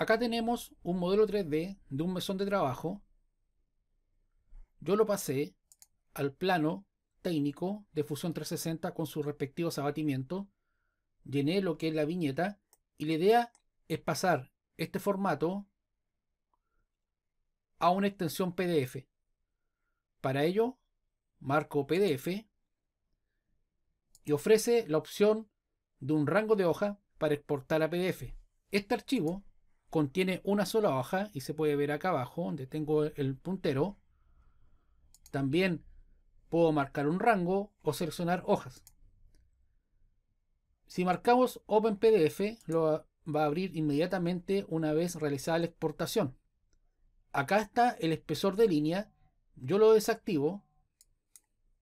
Acá tenemos un modelo 3D de un mesón de trabajo. Yo lo pasé al plano técnico de Fusión 360 con sus respectivos abatimientos. Llené lo que es la viñeta y la idea es pasar este formato a una extensión PDF. Para ello, marco PDF y ofrece la opción de un rango de hoja para exportar a PDF. Este archivo contiene una sola hoja y se puede ver acá abajo donde tengo el puntero. También puedo marcar un rango o seleccionar hojas. Si marcamos Open PDF, lo va a abrir inmediatamente una vez realizada la exportación. Acá está el espesor de línea. Yo lo desactivo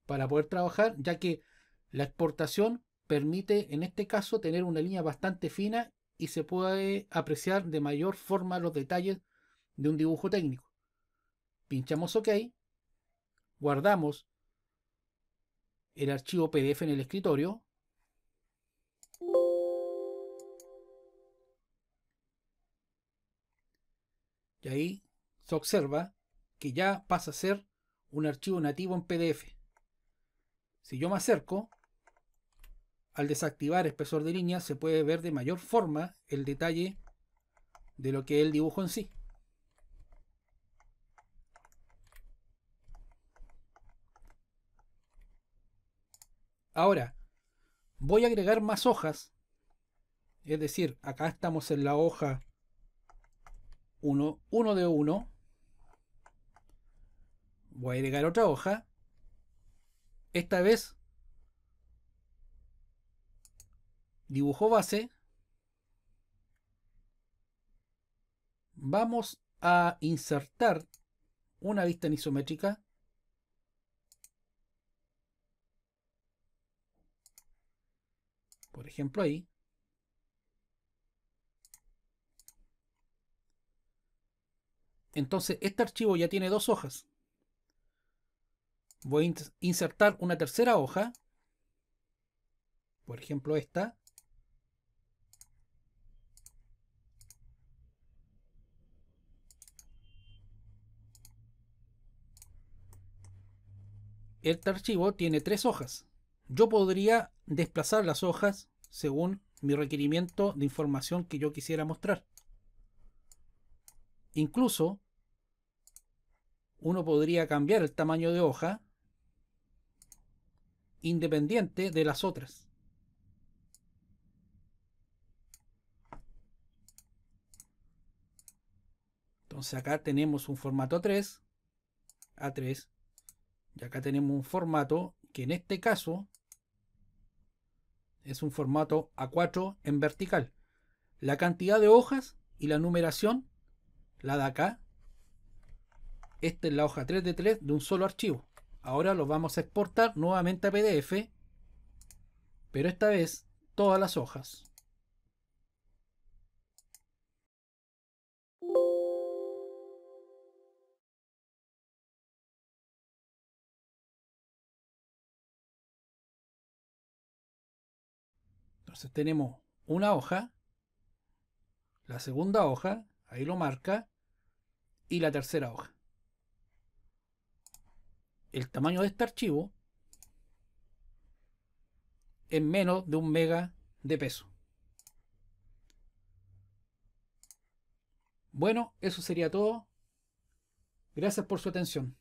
para poder trabajar, ya que la exportación permite en este caso tener una línea bastante fina y se puede apreciar de mayor forma los detalles de un dibujo técnico. Pinchamos OK, guardamos el archivo PDF en el escritorio y ahí se observa que ya pasa a ser un archivo nativo en PDF. Si yo me acerco, al desactivar espesor de línea se puede ver de mayor forma el detalle de lo que es el dibujo en sí. Ahora, voy a agregar más hojas. Es decir, acá estamos en la hoja 1, 1 de 1. Voy a agregar otra hoja. Esta vez dibujo base. Vamos a insertar una vista en isométrica. Por ejemplo ahí. Entonces este archivo ya tiene dos hojas. Voy a insertar una tercera hoja. Por ejemplo esta. este archivo tiene tres hojas. Yo podría desplazar las hojas según mi requerimiento de información que yo quisiera mostrar. Incluso uno podría cambiar el tamaño de hoja independiente de las otras. Entonces acá tenemos un formato 3, A3, y acá tenemos un formato que en este caso es un formato A4 en vertical. La cantidad de hojas y la numeración la da acá. Esta es la hoja 3 de 3 de un solo archivo. Ahora lo vamos a exportar nuevamente a PDF, pero esta vez todas las hojas. Entonces tenemos una hoja, la segunda hoja, ahí lo marca, y la tercera hoja. El tamaño de este archivo es menos de un mega de peso. Bueno, eso sería todo. Gracias por su atención.